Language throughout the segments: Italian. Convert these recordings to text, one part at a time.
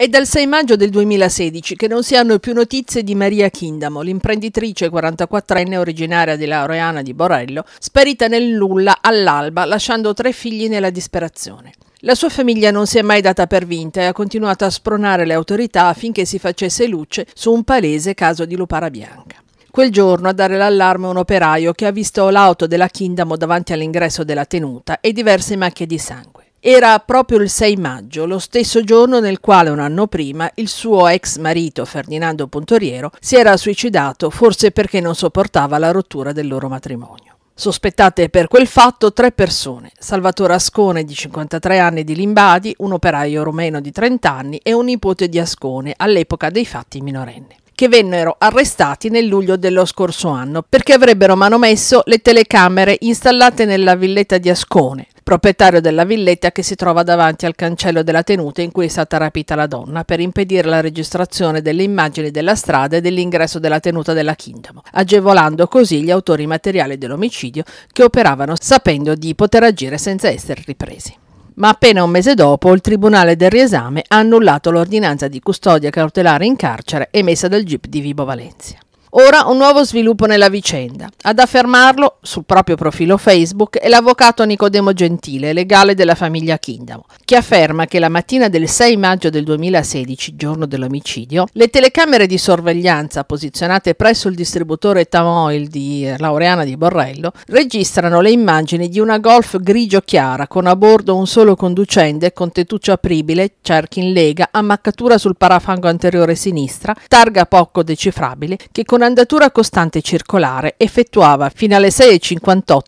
È dal 6 maggio del 2016 che non si hanno più notizie di Maria Kindamo, l'imprenditrice 44enne originaria di Laureana di Borello, sparita nel nulla all'alba lasciando tre figli nella disperazione. La sua famiglia non si è mai data per vinta e ha continuato a spronare le autorità affinché si facesse luce su un palese caso di lupara bianca. Quel giorno a dare l'allarme un operaio che ha visto l'auto della Kindamo davanti all'ingresso della tenuta e diverse macchie di sangue. Era proprio il 6 maggio, lo stesso giorno nel quale un anno prima il suo ex marito Ferdinando Pontoriero si era suicidato forse perché non sopportava la rottura del loro matrimonio. Sospettate per quel fatto tre persone, Salvatore Ascone di 53 anni di Limbadi, un operaio romeno di 30 anni e un nipote di Ascone, all'epoca dei fatti minorenne che vennero arrestati nel luglio dello scorso anno perché avrebbero manomesso le telecamere installate nella villetta di Ascone, proprietario della villetta che si trova davanti al cancello della tenuta in cui è stata rapita la donna, per impedire la registrazione delle immagini della strada e dell'ingresso della tenuta della Kingdom, agevolando così gli autori materiali dell'omicidio che operavano sapendo di poter agire senza essere ripresi ma appena un mese dopo il Tribunale del Riesame ha annullato l'ordinanza di custodia cautelare in carcere emessa dal GIP di Vibo Valencia. Ora un nuovo sviluppo nella vicenda. Ad affermarlo sul proprio profilo Facebook è l'avvocato Nicodemo Gentile, legale della famiglia Kindamo, che afferma che la mattina del 6 maggio del 2016, giorno dell'omicidio, le telecamere di sorveglianza posizionate presso il distributore Tamoil di Laureana di Borrello registrano le immagini di una Golf grigio chiara con a bordo un solo conducente con tettuccio apribile, cerchi in lega, ammaccatura sul parafango anteriore sinistra, targa poco decifrabile che con un'andatura costante circolare effettuava fino alle 6.58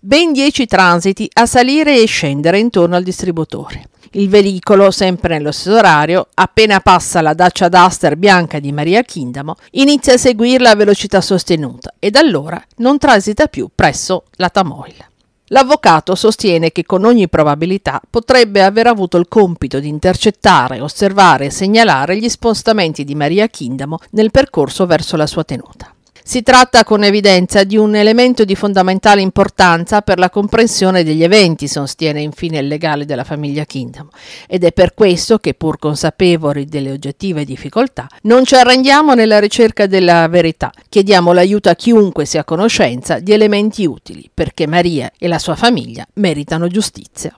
ben 10 transiti a salire e scendere intorno al distributore. Il veicolo, sempre nello stesso orario, appena passa la Dacia Duster bianca di Maria Kindamo, inizia a seguirla a velocità sostenuta ed allora non transita più presso la Tamoil. L'avvocato sostiene che con ogni probabilità potrebbe aver avuto il compito di intercettare, osservare e segnalare gli spostamenti di Maria Kindamo nel percorso verso la sua tenuta. Si tratta con evidenza di un elemento di fondamentale importanza per la comprensione degli eventi, sostiene infine il legale della famiglia Kingdom, ed è per questo che, pur consapevoli delle oggettive difficoltà, non ci arrendiamo nella ricerca della verità. Chiediamo l'aiuto a chiunque sia a conoscenza di elementi utili, perché Maria e la sua famiglia meritano giustizia.